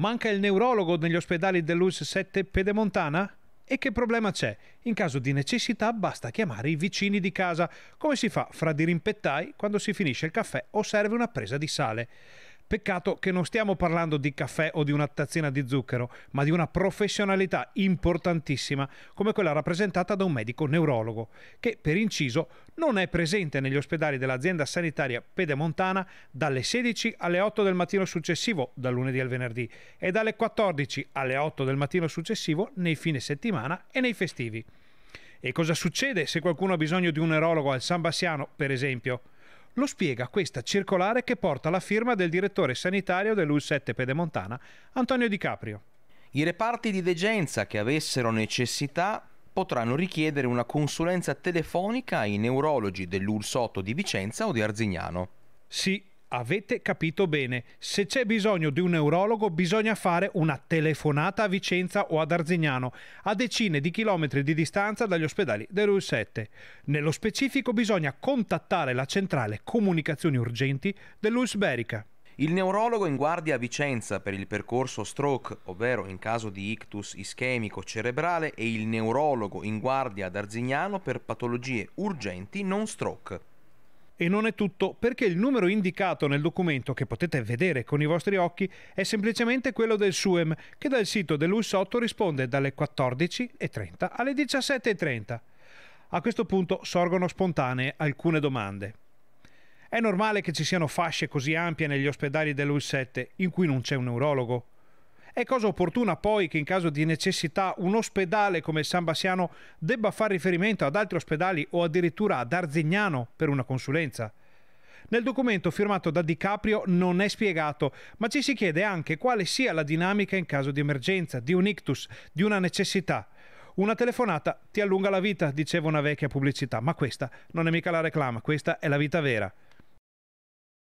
Manca il neurologo negli ospedali dell'ULS 7 Pedemontana? E che problema c'è? In caso di necessità basta chiamare i vicini di casa, come si fa fra dirimpettai quando si finisce il caffè o serve una presa di sale. Peccato che non stiamo parlando di caffè o di una tazzina di zucchero, ma di una professionalità importantissima come quella rappresentata da un medico neurologo, che per inciso non è presente negli ospedali dell'azienda sanitaria pedemontana dalle 16 alle 8 del mattino successivo, dal lunedì al venerdì, e dalle 14 alle 8 del mattino successivo nei fine settimana e nei festivi. E cosa succede se qualcuno ha bisogno di un neurologo al San Bassiano, per esempio? Lo spiega questa circolare che porta la firma del direttore sanitario dell'UL7 Pedemontana, Antonio Di Caprio. I reparti di degenza che avessero necessità potranno richiedere una consulenza telefonica ai neurologi dell'UL Sotto di Vicenza o di Arzignano. Sì, Avete capito bene, se c'è bisogno di un neurologo bisogna fare una telefonata a Vicenza o ad Arzignano, a decine di chilometri di distanza dagli ospedali del 7. Nello specifico bisogna contattare la centrale comunicazioni urgenti dell'ULS Berica. Il neurologo in guardia a Vicenza per il percorso stroke, ovvero in caso di ictus ischemico cerebrale, e il neurologo in guardia ad Arzignano per patologie urgenti non stroke. E non è tutto, perché il numero indicato nel documento che potete vedere con i vostri occhi è semplicemente quello del SUEM, che dal sito dellus risponde dalle 14.30 alle 17.30. A questo punto sorgono spontanee alcune domande. È normale che ci siano fasce così ampie negli ospedali dell'US7 in cui non c'è un neurologo? È cosa opportuna poi che in caso di necessità un ospedale come il San Bassiano debba fare riferimento ad altri ospedali o addirittura ad Arzignano per una consulenza. Nel documento firmato da Di Caprio non è spiegato, ma ci si chiede anche quale sia la dinamica in caso di emergenza, di un ictus, di una necessità. Una telefonata ti allunga la vita, diceva una vecchia pubblicità, ma questa non è mica la reclama, questa è la vita vera.